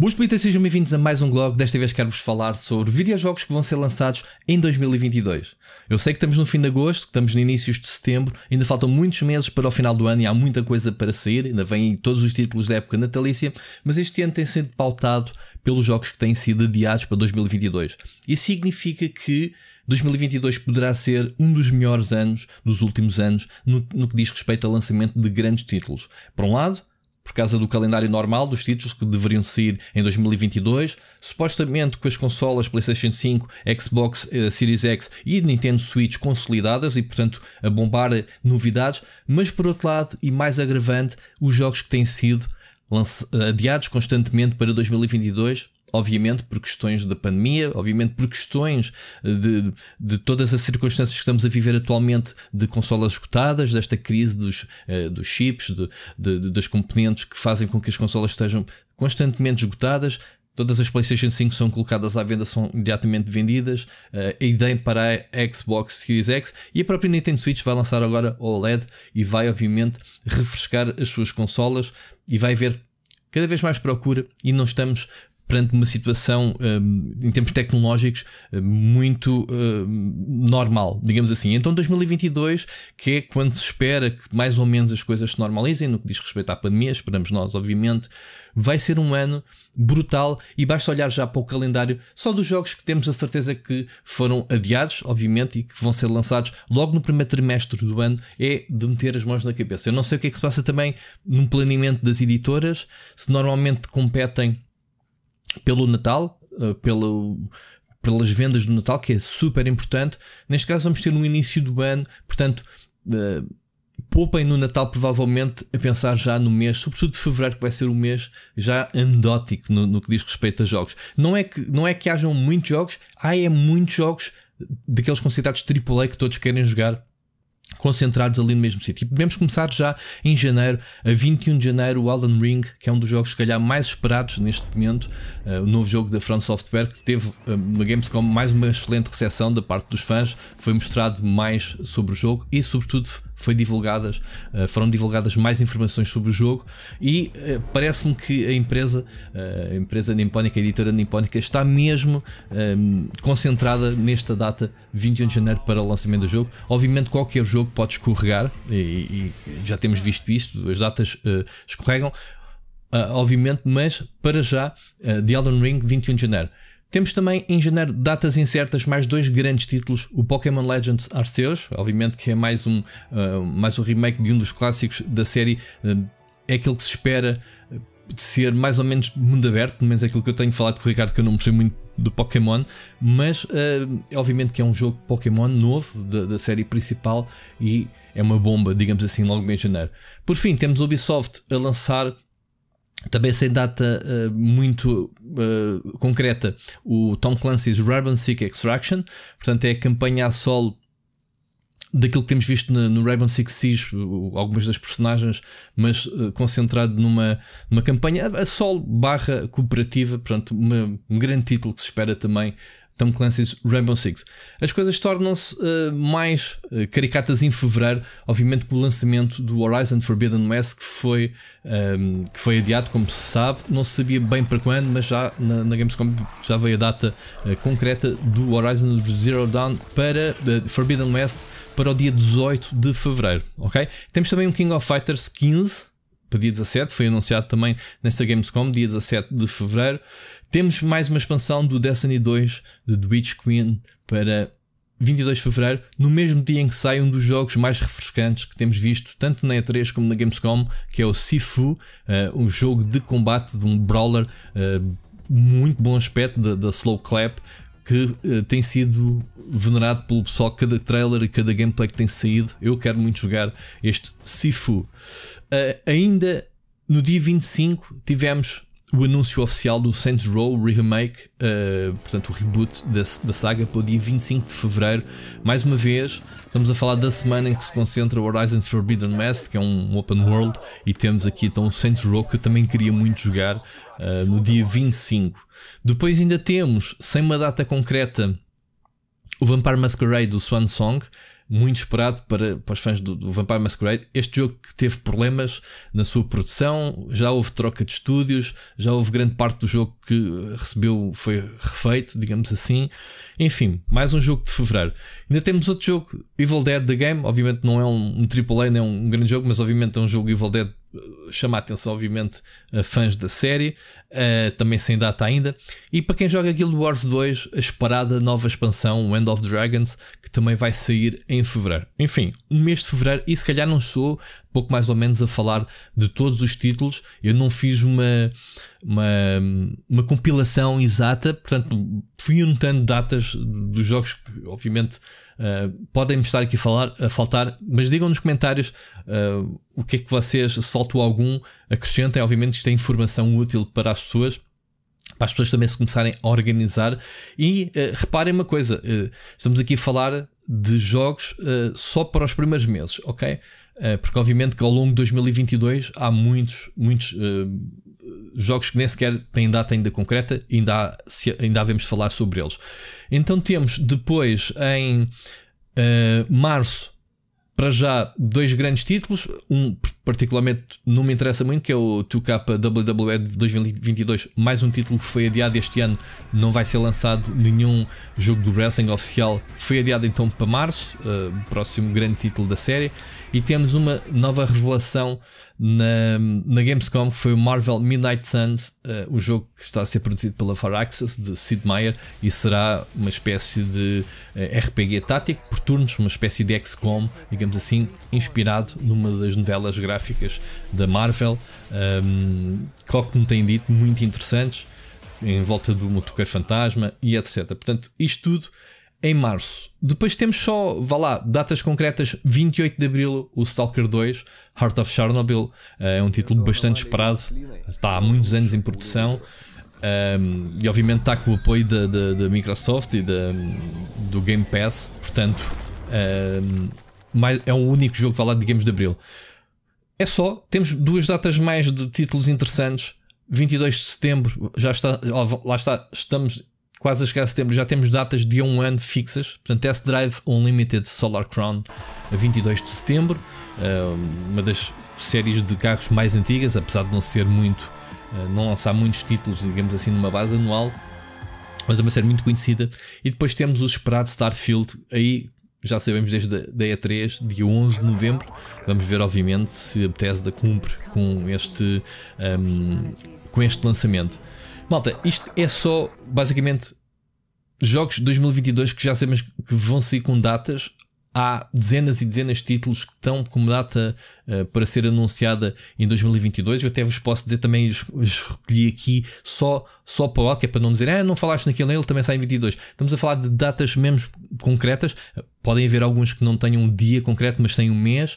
Boas pelitas, sejam bem-vindos a mais um blog. Desta vez quero-vos falar sobre videojogos que vão ser lançados em 2022. Eu sei que estamos no fim de agosto, que estamos no início de setembro, ainda faltam muitos meses para o final do ano e há muita coisa para sair, ainda vêm todos os títulos da época natalícia, mas este ano tem sido pautado pelos jogos que têm sido adiados para 2022. Isso significa que 2022 poderá ser um dos melhores anos dos últimos anos no, no que diz respeito ao lançamento de grandes títulos. Por um lado, por causa do calendário normal dos títulos que deveriam sair em 2022, supostamente com as consolas PlayStation 5, Xbox uh, Series X e Nintendo Switch consolidadas e, portanto, a bombar eh, novidades, mas por outro lado, e mais agravante, os jogos que têm sido eh, adiados constantemente para 2022 obviamente por questões da pandemia, obviamente por questões de, de todas as circunstâncias que estamos a viver atualmente, de consolas esgotadas, desta crise dos, eh, dos chips, de, de, das componentes que fazem com que as consolas estejam constantemente esgotadas. Todas as PlayStation 5 são colocadas à venda, são imediatamente vendidas. a eh, ideia para a Xbox Series X e a própria Nintendo Switch vai lançar agora o OLED e vai, obviamente, refrescar as suas consolas e vai ver cada vez mais procura e não estamos perante uma situação, um, em termos tecnológicos, hum, muito um, normal, digamos assim. Então, 2022, que é quando se espera que mais ou menos as coisas se normalizem, no que diz respeito à pandemia, esperamos nós, obviamente, vai ser um ano brutal e basta olhar já para o calendário só dos jogos que temos a certeza que foram adiados, obviamente, e que vão ser lançados logo no primeiro trimestre do ano, é de meter as mãos na cabeça. Eu não sei o que é que se passa também num planeamento das editoras, se normalmente competem pelo Natal, uh, pelo, pelas vendas do Natal, que é super importante. Neste caso, vamos ter um início do ano, portanto, uh, poupem no Natal, provavelmente a pensar já no mês, sobretudo de fevereiro, que vai ser um mês já anedótico no, no que diz respeito a jogos. Não é, que, não é que hajam muitos jogos, há é muitos jogos daqueles considerados AAA que todos querem jogar concentrados ali no mesmo sítio. E podemos começar já em janeiro, a 21 de janeiro, o Elden Ring, que é um dos jogos, se calhar, mais esperados neste momento, uh, o novo jogo da Front Software, que teve eh, uma na Gamescom mais uma excelente recepção da parte dos fãs, foi mostrado mais sobre o jogo e, sobretudo, foi divulgadas, eh, foram divulgadas mais informações sobre o jogo e eh, parece-me que a empresa, eh, a empresa nipónica, a editora nipónica, está mesmo ehm, concentrada nesta data 21 de janeiro para o lançamento do jogo. Obviamente qualquer jogo pode escorregar e, já temos visto isto, as datas escorregam, obviamente, mas para já, The Elden Ring 21 de janeiro. Temos também em janeiro datas incertas mais dois grandes títulos, o Pokémon Legends Arceus, obviamente que é mais um, uh, mais um remake de um dos clássicos da série, uh, é aquilo que se espera eh, ser mais ou menos mundo aberto, pelo menos é aquilo que eu tenho falado com o Ricardo, que eu não percebo muito do Pokémon, mas uh, obviamente que é um jogo Pokémon novo da, da, série principal e é uma bomba, digamos assim, logo em janeiro. Por fim, temos a Ubisoft a lançar também sem data uh, muito uh, concreta, o Tom Clancy's Rainbow Six Extraction, portanto é a campanha a solo daquilo que temos visto no, no Rainbow Six Siege, algumas das personagens, mas uh, concentrado numa, numa campanha a, solo barra cooperativa, portanto uma, um grande título que se espera também Tom Clancy's Rainbow Six. As coisas tornam-se uh, mais uh, caricatas em fevereiro, obviamente com o lançamento do Horizon Forbidden West, que foi, um, ehm, que foi adiado, como se sabe. Não se sabia bem para quando, mas já na, na Gamescom já veio a data uh, concreta do Horizon Zero Dawn para Forbidden West para o dia 18 de fevereiro. ok? Temos também um King of Fighters 15 para dia 17, foi anunciado também nessa Gamescom, dia 17 de fevereiro. Temos mais uma expansão do Destiny 2 de The Witch Queen para 22 de fevereiro, no mesmo dia em que sai um dos jogos mais refrescantes que temos visto, tanto na E3 como na Gamescom, que é o Sifu, uh, um jogo de combate de um brawler. Uh, muito bom aspecto da, da Slow Clap, que uh, tem sido venerado pelo pessoal. Cada trailer e cada gameplay que tem saído, eu quero muito jogar este Sifu. Uh, ainda no dia 25 tivemos o anúncio oficial do Saints Row Remake, uh, portanto o reboot da, da saga, para o dia 25 de Fevereiro. Mais uma vez, estamos a falar da semana em que se concentra o Horizon Forbidden West, que é um open world, e temos aqui então o Saints Row, que eu também queria muito jogar, uh, no dia 25. Depois ainda temos, sem uma data concreta, o Vampire Masquerade do Swan Song, muito esperado para, para os fãs do, do, Vampire Masquerade. Este jogo que teve problemas na sua produção, já houve troca de estúdios, já houve grande parte do jogo que recebeu, foi refeito, digamos assim. Enfim, mais um jogo de fevereiro. Ainda temos outro jogo, Evil Dead The Game. Obviamente não é um, um AAA, não é um grande jogo, mas obviamente é um jogo Evil Dead chama a atenção, obviamente, a fãs da série, uh, também sem data ainda. E para quem joga Guild Wars 2, a esperada nova expansão, End of Dragons, que também vai sair em fevereiro. Enfim, um mês de fevereiro, e se calhar não sou pouco mais ou menos a falar de todos os títulos. Eu não fiz uma, uma, uma compilação exata, portanto, fui anotando datas dos jogos que, obviamente, uh, eh, podem-me estar aqui a, falar, a faltar, mas digam nos comentários uh, o que é que vocês, se faltou algum, acrescentem. Obviamente, isto é informação útil para as pessoas para as pessoas também se começarem a organizar. E uh, reparem uma coisa: uh, estamos aqui a falar de jogos uh, só para os primeiros meses, ok? Eh, porque obviamente que ao longo de 2022 há muitos, muitos uh, jogos que nem sequer têm data ainda concreta, ainda há, ainda havemos de falar sobre eles. Então temos depois em uh, março, para já, dois grandes títulos, um particularmente não me interessa muito, que é o 2K WWE de 2022, mais um título que foi adiado este ano, não vai ser lançado nenhum jogo do wrestling oficial, foi adiado então para março, uh, próximo grande título da série, e temos uma nova revelação na, na Gamescom, que foi o Marvel Midnight Suns, uh, o jogo que está a ser produzido pela Firaxis, de Sid Meier, e será uma espécie de uh, eh, RPG tático, por turnos, uma espécie de XCOM, digamos assim, inspirado numa das novelas gráficas da Marvel, um, que me têm dito, muito interessantes, em volta do motoqueiro fantasma e etc. Portanto, isto tudo em março. Depois temos só, vá lá, datas concretas: 28 de abril, o Stalker 2, Heart of Chernobyl. Ah, é um título bastante esperado, está há muitos anos em produção. Um, e obviamente está com o apoio da, Microsoft e da, do Game Pass, portanto um, mais, é o único jogo que vai lá de Games de Abril. É só, temos duas datas mais de títulos interessantes. 22 de setembro, já está, lá está, estamos quase a chegar a setembro, já temos datas de um ano fixas. Portanto, Test Drive Unlimited Solar Crown a 22 de setembro, eh, uma das séries de carros mais antigas, apesar de não ser muito, eh, não lançar muitos títulos, digamos assim, numa base anual, mas é uma série muito conhecida. E depois temos o esperado Starfield, aí já sabemos desde a E3, dia 11 de novembro. Vamos ver, obviamente, se a Bethesda cumpre com este, um, com este lançamento. Malta, isto é só, basicamente, jogos 2022 que já sabemos que vão sair com datas. Há dezenas e dezenas de títulos que estão com data uh, para ser anunciada em 2022. Eu até vos posso dizer também, os, os recolhi aqui só, só para o lado, que é para não dizer, ah, não falaste naquele, ele também sai em 22. Estamos a falar de datas mesmo concretas. Podem haver alguns que não tenham um dia concreto, mas têm um mês.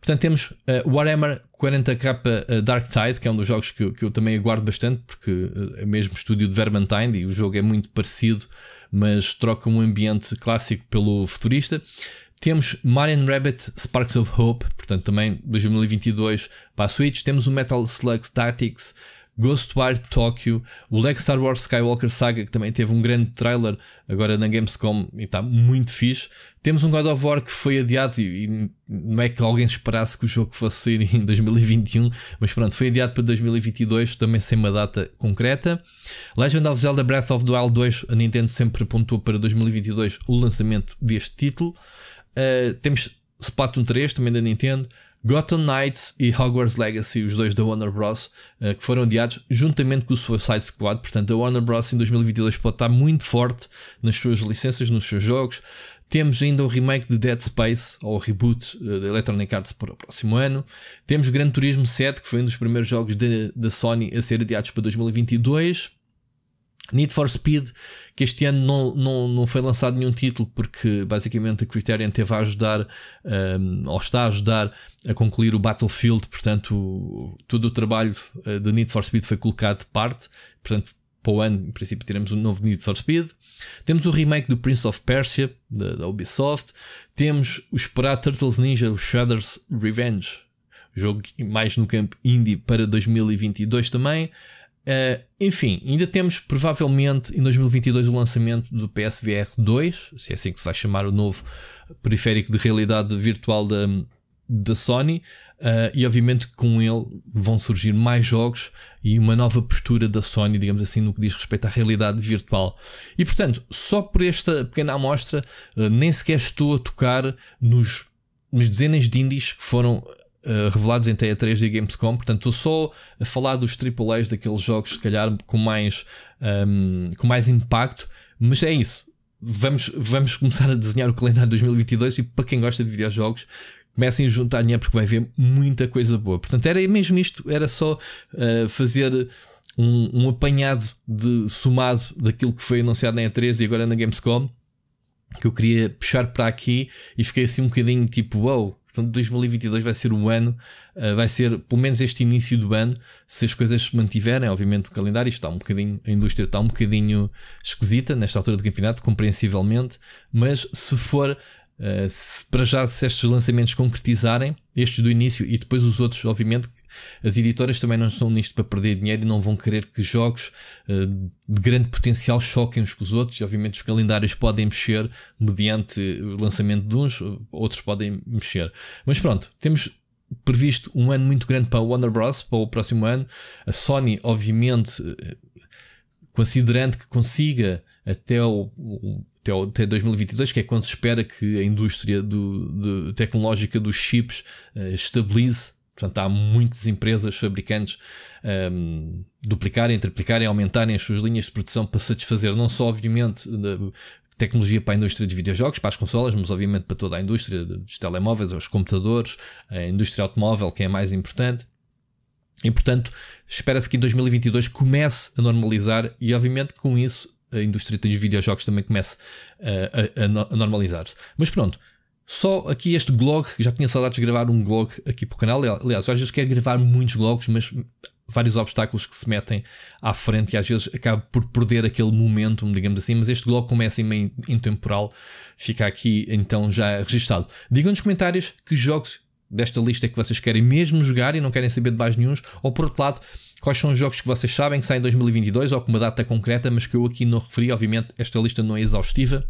Portanto, temos uh, Warhammer 40k uh, eh, Dark Tide, que é um dos jogos que, que eu também aguardo bastante, porque uh, é mesmo estúdio de Vermintide e o jogo é muito parecido, mas troca um ambiente clássico pelo futurista. Temos Marian Rabbit Sparks of Hope, portanto também 2022 para a Switch. Temos o Metal Slug Tactics, Ghostwire Tokyo, o Lego Star Wars Skywalker Saga, que também teve um grande trailer agora na Gamescom e está muito fixe. Temos um God of War que foi adiado e, e não é que alguém esperasse que o jogo fosse sair em 2021, mas pronto, foi adiado para 2022, também sem uma data concreta. Legend of Zelda Breath of the Wild 2, a Nintendo sempre apontou para 2022 o lançamento deste título. Uh, temos Splatoon 3, também da Nintendo, Gotham Knights e Hogwarts Legacy, os dois da Warner Bros, eh, que foram adiados juntamente com o Suicide Squad. Portanto, a Warner Bros em 2022 pode estar muito forte nas suas licenças, nos seus jogos. Temos ainda o remake de Dead Space, ou o reboot eh, da Electronic Arts para o próximo ano. Temos Gran Turismo 7, que foi um dos primeiros jogos da Sony a ser adiados para 2022. Need for Speed, que este ano não, não, não foi lançado nenhum título, porque basicamente a Criterion teve a ajudar, um, ehm, ou está a ajudar, a concluir o Battlefield, portanto, todo o trabalho eh, de Need for Speed foi colocado de parte, portanto, para o ano, em princípio, teremos um novo Need for Speed. Temos o remake do Prince of Persia, da, da Ubisoft. Temos o esperado Turtles Ninja o Shredder's Revenge, jogo mais no campo indie para 2022 também. Uh, enfim, ainda temos provavelmente em 2022 o lançamento do PSVR 2, se é assim que se vai chamar o novo periférico de realidade virtual da, da Sony, uh, e obviamente com ele vão surgir mais jogos e uma nova postura da Sony, digamos assim, no que diz respeito à realidade virtual. E portanto, só por esta pequena amostra, uh, nem sequer estou a tocar nos, nos dezenas de indies que foram eh, revelados em TE3 e Gamescom, portanto estou só a falar dos AAAs daqueles jogos, se calhar com mais, um, ehm, com mais impacto, mas é isso. Vamos, vamos começar a desenhar o calendário de 2022 e para quem gosta de videojogos, comecem a juntar dinheiro porque vai haver muita coisa boa. Portanto, era mesmo isto, era só uh, fazer um, um, apanhado de somado daquilo que foi anunciado na E3 e agora na Gamescom que eu queria puxar para aqui e fiquei assim um bocadinho tipo, wow, Portanto, 2022 vai ser um ano, uh, vai ser pelo menos este início do ano, se as coisas se mantiverem. Obviamente, o calendário está um bocadinho, a indústria está um bocadinho esquisita nesta altura do campeonato, compreensivelmente, mas se for eh, se, para já, se estes lançamentos concretizarem, estes do início e depois os outros, obviamente, as editoras também não estão nisto para perder dinheiro e não vão querer que jogos uh, de grande potencial choquem uns com os outros. E, obviamente, os calendários podem mexer mediante o lançamento de uns, outros podem mexer. Mas pronto, temos previsto um ano muito grande para a Warner Bros. para o próximo ano. A Sony, obviamente, eh, considerando que consiga até o, o até, 2022, que é quando se espera que a indústria do, do, tecnológica dos chips uh, estabilize. Portanto, há muitas empresas, fabricantes, um, ehm, duplicarem, triplicarem, aumentarem as suas linhas de produção para satisfazer não só, obviamente, tecnologia para a indústria de videojogos, para as consolas, mas obviamente para toda a indústria dos telemóveis, aos computadores, a indústria automóvel, que é a mais importante. E portanto, espera-se que em 2022 comece a normalizar e, obviamente, com isso a indústria dos videojogos também comece eh, a, a, a normalizar-se. Mas pronto, só aqui este blog, já tinha saudades de gravar um blog aqui para o canal. Aliás, às vezes quero gravar muitos blogs, mas vários obstáculos que se metem à frente e às vezes acabo por perder aquele momento, digamos assim. Mas este blog começa em meio intemporal, fica aqui então já registado. Digam nos comentários que jogos desta lista é que vocês querem mesmo jogar e não querem saber de mais nenhum, ou por outro lado Quais são os jogos que vocês sabem que saem em 2022 ou com uma data concreta, mas que eu aqui não referi? Obviamente, esta lista não é exaustiva.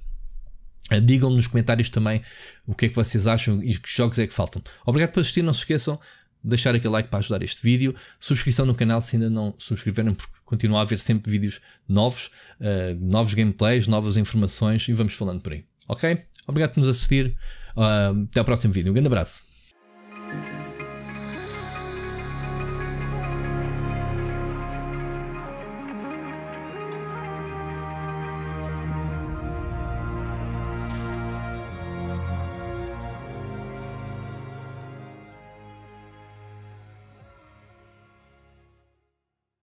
Ah, Digam nos comentários também o que é que vocês acham e que jogos é que faltam. Obrigado por assistir, não se esqueçam de deixar aquele like para ajudar este vídeo, subscrição no canal se ainda não subscreveram porque continua a haver sempre vídeos novos, uh, novos gameplays, novas informações e vamos falando por aí. Ok? Obrigado por nos assistir. Uh, até ao próximo vídeo. Um grande abraço.